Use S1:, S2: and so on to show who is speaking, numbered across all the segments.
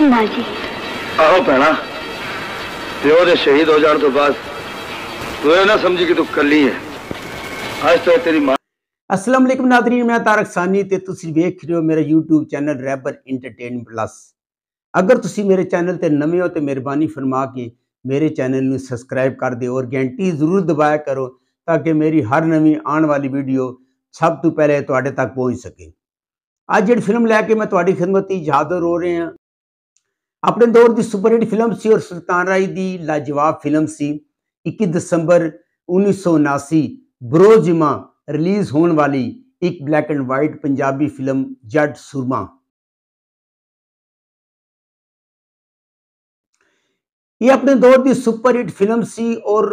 S1: ਮਾਂ ਜੀ प्यो ਭੈਣਾ शहीद हो जाने तो बाद तू तो ना समझी कि तू तो कली है आज तो ਤੱਕ ਤੇਰੀ ਮਾਂ असलम नादरीन मैं तारक सानी तो तुम वेख रहे हो मेरे यूट्यूब चैनल रैबर इंटरटेन प्लस अगर तुम मेरे चैनल पर नवे हो तो मेहरबानी फरमा के मेरे चैनल में सबसक्राइब कर दो और गैंटी जरूर दबाया करो ताकि मेरी हर नवी आने वाली वीडियो सब तो पहले थोड़े तो तक पहुँच सके अज जी फिल्म लैके मैं थोड़ी खिदमत हाजिर हो रहे हैं अपने दौर की सुपरहिट फिल्म से और सुल्तान राय की लाजवाब फिल्म सी इक्की दसंबर उन्नीस सौ उनासी बरोजिमा रिलीज होने वाली एक black and white Punjabi film Jatt Soorma यह अपने दौर की सुपरहिट फिल्म सी और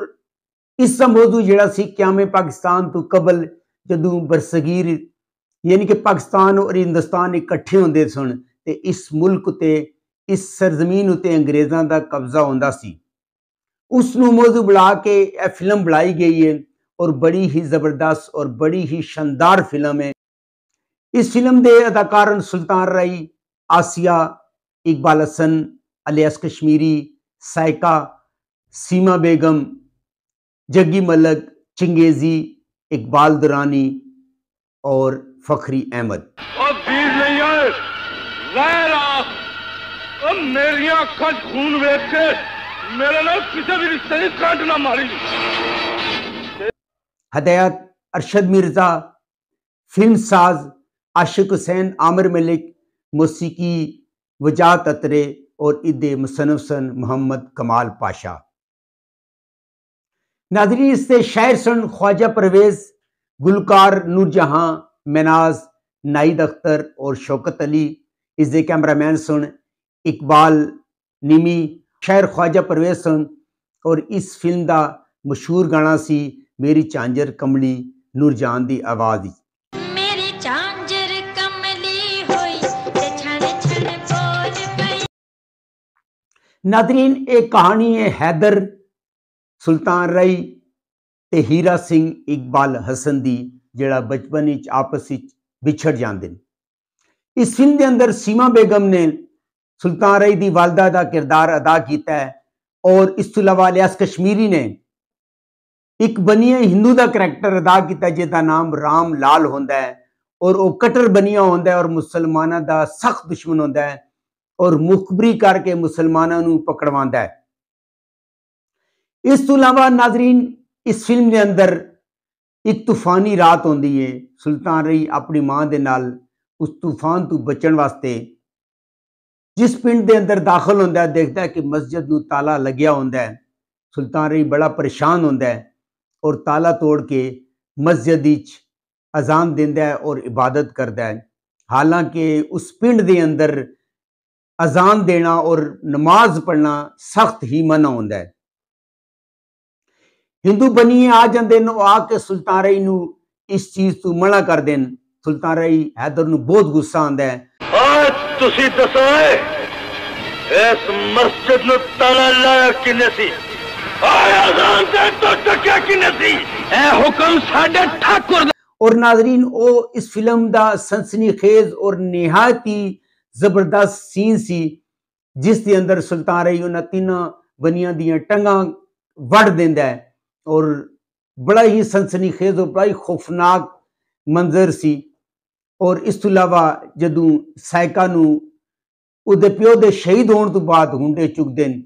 S1: इस मौजू जी क्यामे पाकिस्तान तो कबल जदों बरसगीर यानी कि पाकिस्तान और हिंदुस्तान इकट्ठे होंगे सन तो इस मुल्क इस सरजमीन उत्ते अंग्रेजा का कब्जा ਹੁੰਦਾ सी उस मौजू बुला के ਕੇ ਇਹ ਫਿਲਮ ਬਣਾਈ ਗਈ ਹੈ ਔਰ ਬੜੀ ਹੀ ਜ਼ਬਰਦਸਤ ਔਰ ਬੜੀ ਹੀ ਸ਼ਾਨਦਾਰ इस फिल्म के अदाकार सुल्तान राई आसिया इकबाल हसन अलियास कश्मीरी सायका सीमा बेगम जग्गी मलक चिंगेजी इकबाल दुरानी और फखरी अहमद मेरिया अखा खून वेख के मेरे न किसी भी रिश्ते की कंट ना मारी हदायत अरशद मिर्जा फिल्म साज आशिक हुसैन आमिर मलिक मौसीकी वजात अतरे और इदे मुसनफसन मोहम्मद कमाल पाशा नादरी इससे शायर सुन ख्वाजा परवेज गुलकार नूरजहाँ मेनाज नाइद अख्तर और शौकत अली इसके कैमरामैन सुन ਇਕਬਾਲ ਨਿਮੀ ਸ਼ਾਇਰ ਖਵਾਜਾ ਪਰਵੇਸ਼ ਸਨ ਔਰ ਇਸ ਫਿਲਮ ਦਾ ਮਸ਼ਹੂਰ ਗਾਣਾ ਸੀ ਮੇਰੀ ਚਾਂਜਰ ਕਮਲੀ ਨੂਰਜਾਨ ਦੀ ਆਵਾਜ਼ ਵਿੱਚ ਨਾਦਰੀਨ एक ਕਹਾਣੀ ਹੈ ਹੈਦਰ ਸੁਲਤਾਨ ਰਈ ਤੇ ਹੀਰਾ ਸਿੰਘ ਇਕਬਾਲ ਹਸਨ ਦੀ ਜਿਹੜਾ ਬਚਪਨ ਵਿੱਚ ਆਪਸ ਵਿੱਚ ਵਿਛੜ ਜਾਂਦੇ ਨੇ ਇਸ ਫਿਲਮ ਦੇ ਅੰਦਰ ਸੀਮਾ ਬੇਗਮ ਨੇ सुल्तान रई की वालदा का किरदार अदा किया है और अलावा लियास कश्मीरी ने एक बनिया हिंदू का करैक्टर अदा किया जिसका नाम राम लाल होंगे और वह कटर बनिया होंगे और मुसलमाना का सख्त दुश्मन होंगे और मुखबरी करके मुसलमानों पकड़वा है इस तू अलावा नाजरीन इस फिल्म के अंदर एक तूफानी रात आती है सुल्तान रई अपनी माँ के नाल उस तूफान तू बचण वास्ते जिस पिंड के अंदर दाखिल होंगे देखता है कि मस्जिद में ताला लग्या होंगे सुल्तान रही बड़ा परेशान होंगे और ताला तोड़ के मस्जिद अजान देंदा और इबादत करता है हालांकि उस पिंड के अंदर अजान देना और नमाज पढ़ना सख्त ही मना होंगे हिंदू बनिए आ जाते आके सुल्तान रही इस चीज़ तू मना कर देन सुल्तान रही हैदर बहुत गुस्सा आंदा है ती दसो इस मस्जिद में ताला लाया किने तो जबरदस्त सीन सी अंदर सुल्तान रही तीन बनिया दिया टंगा और बड़ा ही सनसनी खेज और बड़ा ही खौफनाक मंजर सी ਔਰ ਇਸ ਤੋਂ ਇਲਾਵਾ ਜਦੋਂ ਸਾਇਕਾ ਨੂੰ ਉਹਦੇ ਪਿਓ ਦੇ ਸ਼ਹੀਦ ਹੋਣ ਤੋਂ ਬਾਅਦ ਹੁੰਡੇ ਚੁਗਦੇ ਨੇ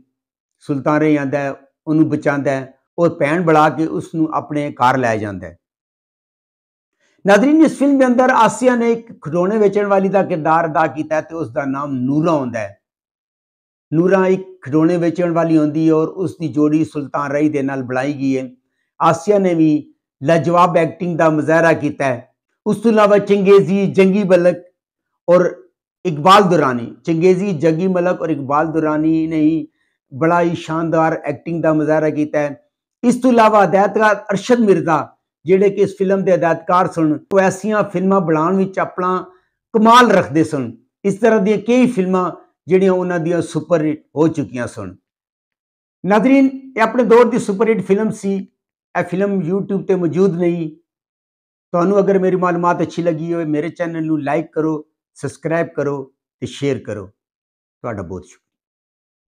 S1: ਸੁਲਤਾਨ ਰੇ ਆਂਦਾ ਉਹਨੂੰ ਬਚਾਉਂਦਾ ਹੈ ਔਰ ਭੈਣ ਬੜਾ ਕੇ ਉਸ ਨੂੰ ਆਪਣੇ ਘਰ ਲੈ ਜਾਂਦਾ ਹੈ ਨਾਜ਼ਰੀਨ ਇਸ ਫਿਲਮ ਦੇ ਅੰਦਰ ਆਸੀਆ ਨੇ ਇੱਕ ਖਿਡੌਣੇ ਵੇਚਣ ਵਾਲੀ ਦਾ ਕਿਰਦਾਰ ਅਦਾ ਕੀਤਾ ਤੇ ਉਸ ਦਾ ਨਾਮ ਨੂਰਾ ਹੁੰਦਾ ਹੈ ਨੂਰਾ ਇੱਕ ਖਿਡੌਣੇ ਵੇਚਣ ਵਾਲੀ ਹੁੰਦੀ ਹੈ ਔਰ ਉਸ ਦੀ ਜੋੜੀ ਸੁਲਤਾਨ ਰਈ ਦੇ ਨਾਲ ਬਣਾਈ ਗਈ ਹੈ ਆਸੀਆ ਨੇ ਵੀ ਲਾਜਵਾਬ ਐਕਟਿੰਗ ਦਾ ਮਜ਼ਾਹਰਾ ਕੀਤਾ ਹੈ ਉਸ ਤੋਂ ਇਲਾਵਾ ਚੰਗੇਜ਼ੀ ਜੰਗੀ ਬਲਕ और इकबाल दुरानी चंगेजी जगी मलक और इकबाल दुरानी ने ही बड़ा ही शानदार एक्टिंग का मुजाहरा किया है इस तो इलावा हदायतकार अरशद मिर्जा ਜਿਹੜੇ ਕਿ ਇਸ ਫਿਲਮ ਦੇ ਹਦਾਇਤਕਾਰ ਸਨ ਉਹ ਐਸੀਆਂ ਫਿਲਮਾਂ ਬਣਾਉਣ ਵਿੱਚ ਆਪਣਾ ਕਮਾਲ ਰੱਖਦੇ ਸਨ ਇਸ ਤਰ੍ਹਾਂ ਦੀਆਂ ਕਈ ਫਿਲਮਾਂ ਜਿਹੜੀਆਂ ਉਹਨਾਂ ਦੀਆਂ ਸੁਪਰ ਹਿੱਟ ਹੋ ਚੁੱਕੀਆਂ ਸਨ ਨਾਜ਼ਰੀਨ ਇਹ ਆਪਣੇ ਦੌਰ ਦੀ ਸੁਪਰ ਹਿੱਟ ਫਿਲਮ ਸੀ ਇਹ ਫਿਲਮ YouTube ਤੇ ਮੌਜੂਦ ਨਹੀਂ तो अगर मेरी मालूम अच्छी लगी हो मेरे चैनल में लाइक करो सबसक्राइब करो तो शेयर करो थोड़ा तो बहुत शुक्रिया